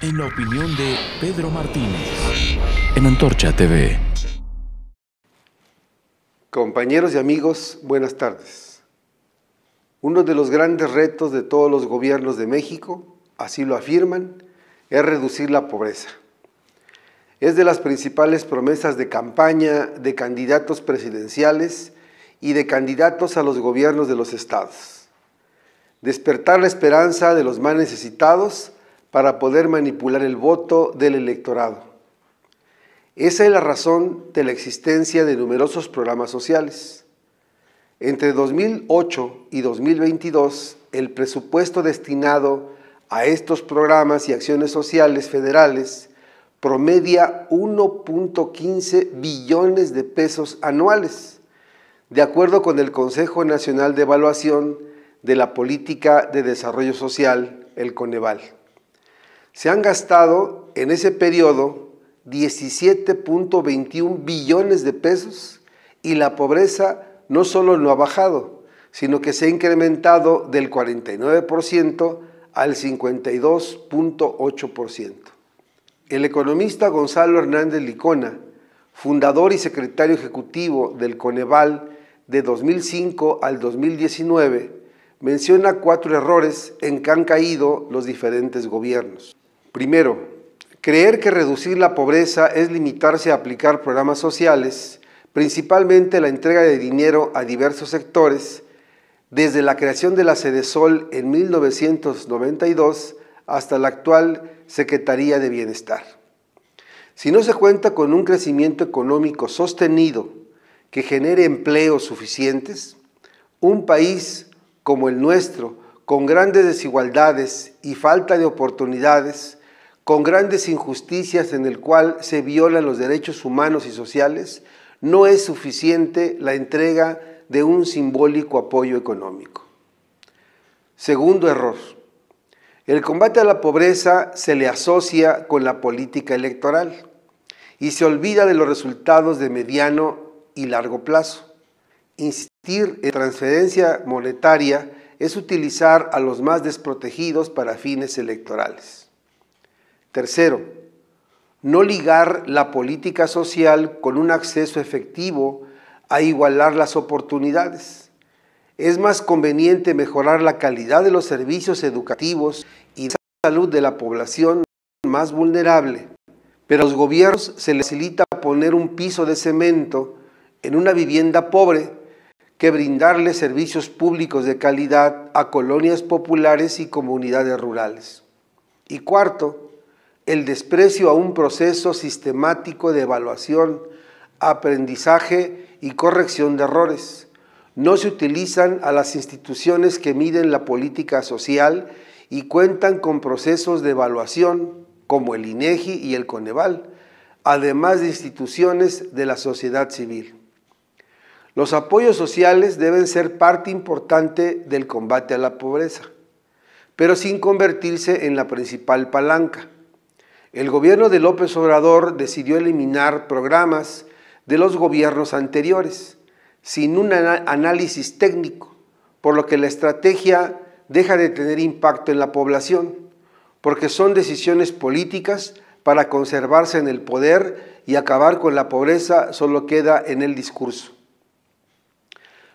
en la opinión de Pedro Martínez, en Antorcha TV. Compañeros y amigos, buenas tardes. Uno de los grandes retos de todos los gobiernos de México, así lo afirman, es reducir la pobreza. Es de las principales promesas de campaña de candidatos presidenciales y de candidatos a los gobiernos de los estados. Despertar la esperanza de los más necesitados para poder manipular el voto del electorado. Esa es la razón de la existencia de numerosos programas sociales. Entre 2008 y 2022, el presupuesto destinado a estos programas y acciones sociales federales promedia 1.15 billones de pesos anuales, de acuerdo con el Consejo Nacional de Evaluación de la Política de Desarrollo Social, el Coneval se han gastado en ese periodo 17.21 billones de pesos y la pobreza no solo no ha bajado, sino que se ha incrementado del 49% al 52.8%. El economista Gonzalo Hernández Licona, fundador y secretario ejecutivo del Coneval de 2005 al 2019, menciona cuatro errores en que han caído los diferentes gobiernos. Primero, creer que reducir la pobreza es limitarse a aplicar programas sociales, principalmente la entrega de dinero a diversos sectores, desde la creación de la Sol en 1992 hasta la actual Secretaría de Bienestar. Si no se cuenta con un crecimiento económico sostenido que genere empleos suficientes, un país como el nuestro, con grandes desigualdades y falta de oportunidades, con grandes injusticias en el cual se violan los derechos humanos y sociales, no es suficiente la entrega de un simbólico apoyo económico. Segundo error. El combate a la pobreza se le asocia con la política electoral y se olvida de los resultados de mediano y largo plazo. Insistir en transferencia monetaria es utilizar a los más desprotegidos para fines electorales. Tercero, no ligar la política social con un acceso efectivo a igualar las oportunidades. Es más conveniente mejorar la calidad de los servicios educativos y la salud de la población más vulnerable, pero a los gobiernos se les facilita poner un piso de cemento en una vivienda pobre que brindarle servicios públicos de calidad a colonias populares y comunidades rurales. Y cuarto, el desprecio a un proceso sistemático de evaluación, aprendizaje y corrección de errores. No se utilizan a las instituciones que miden la política social y cuentan con procesos de evaluación como el INEGI y el Coneval, además de instituciones de la sociedad civil. Los apoyos sociales deben ser parte importante del combate a la pobreza, pero sin convertirse en la principal palanca. El gobierno de López Obrador decidió eliminar programas de los gobiernos anteriores sin un análisis técnico, por lo que la estrategia deja de tener impacto en la población, porque son decisiones políticas para conservarse en el poder y acabar con la pobreza solo queda en el discurso.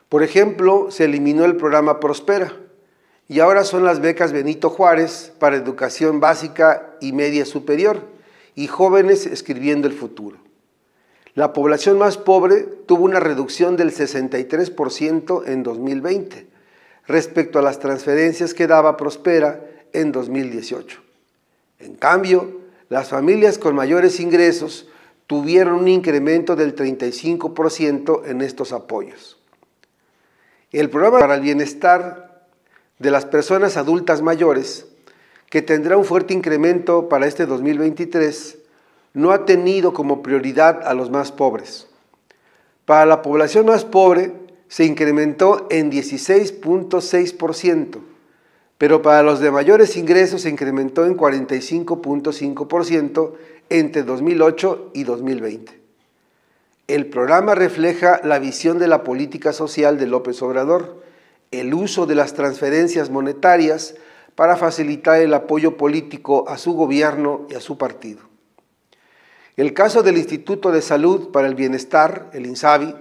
Por ejemplo, se eliminó el programa Prospera, y ahora son las becas Benito Juárez para educación básica y media superior y jóvenes escribiendo el futuro. La población más pobre tuvo una reducción del 63% en 2020 respecto a las transferencias que daba Prospera en 2018. En cambio, las familias con mayores ingresos tuvieron un incremento del 35% en estos apoyos. El programa para el bienestar de las personas adultas mayores, que tendrá un fuerte incremento para este 2023, no ha tenido como prioridad a los más pobres. Para la población más pobre se incrementó en 16.6%, pero para los de mayores ingresos se incrementó en 45.5% entre 2008 y 2020. El programa refleja la visión de la política social de López Obrador, el uso de las transferencias monetarias para facilitar el apoyo político a su gobierno y a su partido. El caso del Instituto de Salud para el Bienestar, el INSABI,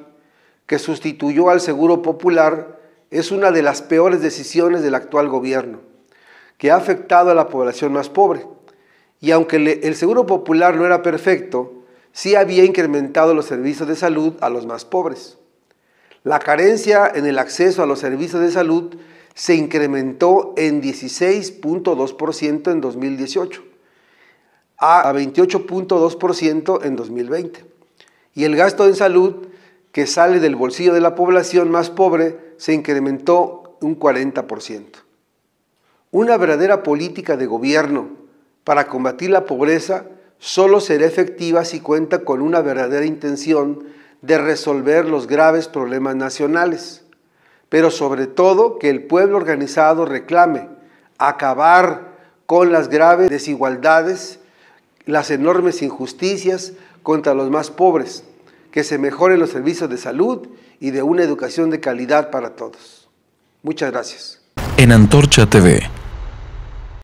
que sustituyó al Seguro Popular, es una de las peores decisiones del actual gobierno, que ha afectado a la población más pobre. Y aunque el Seguro Popular no era perfecto, sí había incrementado los servicios de salud a los más pobres. La carencia en el acceso a los servicios de salud se incrementó en 16.2% en 2018 a 28.2% en 2020. Y el gasto en salud que sale del bolsillo de la población más pobre se incrementó un 40%. Una verdadera política de gobierno para combatir la pobreza solo será efectiva si cuenta con una verdadera intención de resolver los graves problemas nacionales, pero sobre todo que el pueblo organizado reclame acabar con las graves desigualdades, las enormes injusticias contra los más pobres, que se mejoren los servicios de salud y de una educación de calidad para todos. Muchas gracias. En Antorcha TV